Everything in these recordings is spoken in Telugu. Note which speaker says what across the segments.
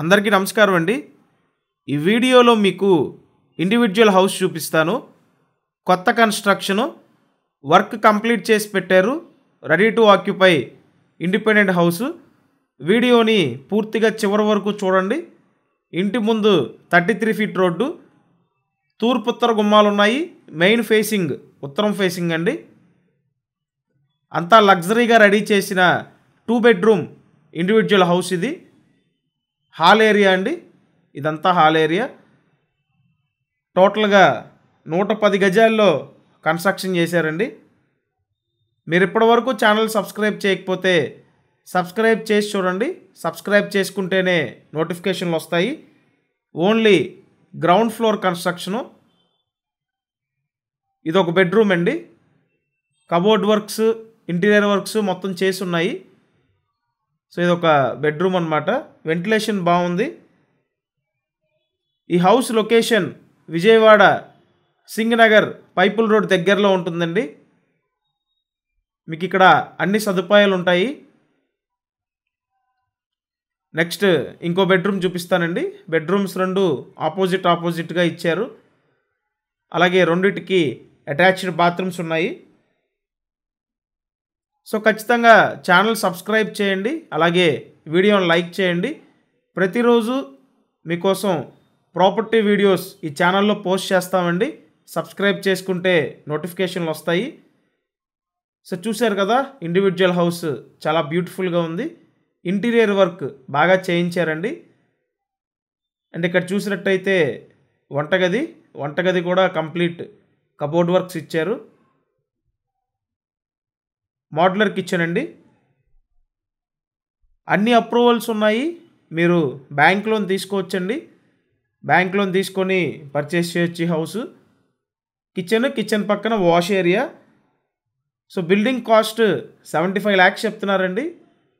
Speaker 1: అందరికీ నమస్కారం అండి ఈ వీడియోలో మీకు ఇండివిజువల్ హౌస్ చూపిస్తాను కొత్త కన్స్ట్రక్షను వర్క్ కంప్లీట్ చేసి పెట్టారు ready to occupy independent house వీడియోని పూర్తిగా చివరి వరకు చూడండి ఇంటి ముందు థర్టీ త్రీ ఫీట్ రోడ్డు తూర్పు ఉత్తర గుమ్మాలు ఉన్నాయి మెయిన్ ఫేసింగ్ ఉత్తరం ఫేసింగ్ అండి అంతా లగ్జరీగా రెడీ చేసిన టూ బెడ్రూమ్ ఇండివిజువల్ హౌస్ ఇది హాల్ ఏరియా అండి ఇదంతా హాల్ ఏరియా టోటల్గా నూట పది గజాల్లో కన్స్ట్రక్షన్ చేశారండి మీరు ఇప్పటివరకు ఛానల్ సబ్స్క్రైబ్ చేయకపోతే సబ్స్క్రైబ్ చేసి చూడండి సబ్స్క్రైబ్ చేసుకుంటేనే నోటిఫికేషన్లు వస్తాయి ఓన్లీ గ్రౌండ్ ఫ్లోర్ కన్స్ట్రక్షను ఇది ఒక బెడ్రూమ్ అండి కబోర్డ్ వర్క్స్ ఇంటీరియర్ వర్క్స్ మొత్తం చేసి ఉన్నాయి సో ఇది ఒక బెడ్రూమ్ అనమాట వెంటిలేషన్ బాగుంది ఈ హౌస్ లొకేషన్ విజయవాడ సింగ్ నగర్ పైపుల్ రోడ్ దగ్గరలో ఉంటుందండి మీకు ఇక్కడ అన్ని సదుపాయాలు ఉంటాయి నెక్స్ట్ ఇంకో బెడ్రూమ్ చూపిస్తానండి బెడ్రూమ్స్ రెండు ఆపోజిట్ ఆపోజిట్గా ఇచ్చారు అలాగే రెండిటికి అటాచ్డ్ బాత్రూమ్స్ ఉన్నాయి సో ఖచ్చితంగా ఛానల్ సబ్స్క్రైబ్ చేయండి అలాగే వీడియోని లైక్ చేయండి ప్రతిరోజు మీకోసం ప్రాపర్టీ వీడియోస్ ఈ ఛానల్లో పోస్ట్ చేస్తామండి సబ్స్క్రైబ్ చేసుకుంటే నోటిఫికేషన్లు వస్తాయి సో చూశారు కదా ఇండివిజువల్ హౌస్ చాలా బ్యూటిఫుల్గా ఉంది ఇంటీరియర్ వర్క్ బాగా చేయించారండి అండ్ ఇక్కడ చూసినట్టయితే వంటగది వంటగది కూడా కంప్లీట్ కబోర్డ్ వర్క్స్ ఇచ్చారు మోడ్యులర్ కిచెన్ అండి అన్ని అప్రూవల్స్ ఉన్నాయి మీరు బ్యాంక్ లోన్ తీసుకోవచ్చండి బ్యాంక్ లోన్ తీసుకొని పర్చేస్ చేయొచ్చు హౌస్ కిచెన్ కిచెన్ పక్కన wash area so building cost seventy five lakhs చెప్తున్నారండి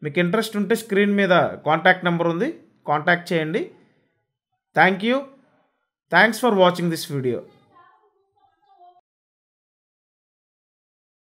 Speaker 1: మీకు ఇంట్రెస్ట్ ఉంటే స్క్రీన్ మీద కాంటాక్ట్ నెంబర్ ఉంది కాంటాక్ట్ చేయండి thank you thanks for watching this video